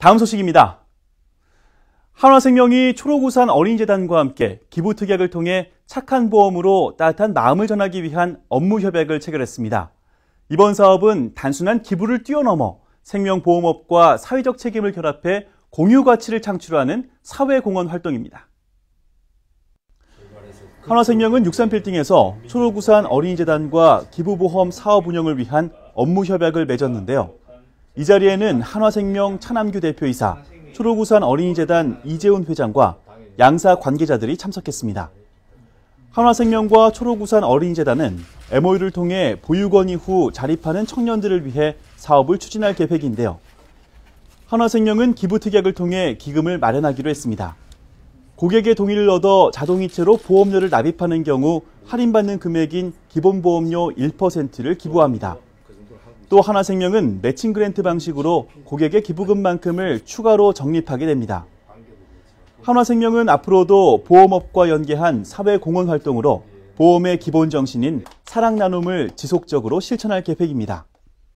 다음 소식입니다. 한화생명이 초록우산 어린이재단과 함께 기부특약을 통해 착한 보험으로 따뜻한 마음을 전하기 위한 업무 협약을 체결했습니다. 이번 사업은 단순한 기부를 뛰어넘어 생명보험업과 사회적 책임을 결합해 공유 가치를 창출하는 사회공헌 활동입니다. 한화생명은 63빌딩에서 초록우산 어린이재단과 기부보험 사업 운영을 위한 업무 협약을 맺었는데요. 이 자리에는 한화생명 차남규 대표이사, 초록우산 어린이재단 이재훈 회장과 양사 관계자들이 참석했습니다. 한화생명과 초록우산 어린이재단은 MOU를 통해 보육원 이후 자립하는 청년들을 위해 사업을 추진할 계획인데요. 한화생명은 기부특약을 통해 기금을 마련하기로 했습니다. 고객의 동의를 얻어 자동이체로 보험료를 납입하는 경우 할인받는 금액인 기본보험료 1%를 기부합니다. 또 하나생명은 매칭 그랜트 방식으로 고객의 기부금만큼을 추가로 적립하게 됩니다. 하나생명은 앞으로도 보험업과 연계한 사회공헌 활동으로 보험의 기본 정신인 사랑 나눔을 지속적으로 실천할 계획입니다.